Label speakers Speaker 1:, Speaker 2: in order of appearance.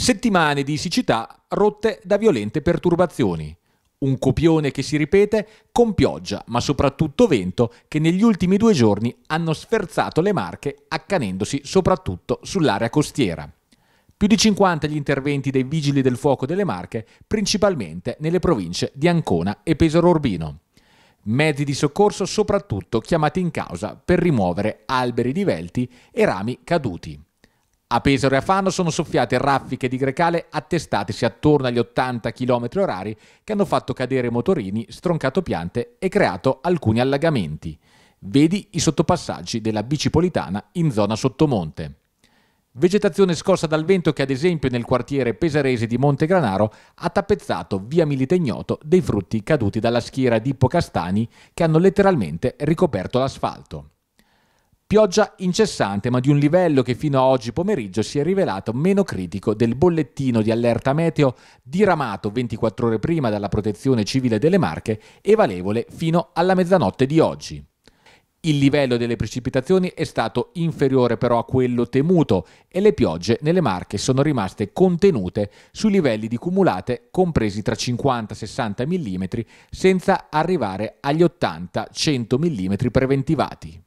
Speaker 1: Settimane di siccità rotte da violente perturbazioni. Un copione che si ripete con pioggia, ma soprattutto vento, che negli ultimi due giorni hanno sferzato le marche, accanendosi soprattutto sull'area costiera. Più di 50 gli interventi dei vigili del fuoco delle Marche, principalmente nelle province di Ancona e Pesaro Urbino. Mezzi di soccorso soprattutto chiamati in causa per rimuovere alberi divelti e rami caduti. A Pesaro e a Fano sono soffiate raffiche di grecale attestatesi attorno agli 80 km orari che hanno fatto cadere motorini, stroncato piante e creato alcuni allagamenti. Vedi i sottopassaggi della bicipolitana in zona sottomonte. Vegetazione scossa dal vento che ad esempio nel quartiere pesarese di Monte Granaro ha tappezzato via Ignoto dei frutti caduti dalla schiera di ippocastani che hanno letteralmente ricoperto l'asfalto. Pioggia incessante, ma di un livello che fino a oggi pomeriggio si è rivelato meno critico del bollettino di allerta meteo diramato 24 ore prima dalla Protezione Civile delle Marche e valevole fino alla mezzanotte di oggi. Il livello delle precipitazioni è stato inferiore però a quello temuto e le piogge nelle Marche sono rimaste contenute sui livelli di cumulate compresi tra 50-60 mm senza arrivare agli 80-100 mm preventivati.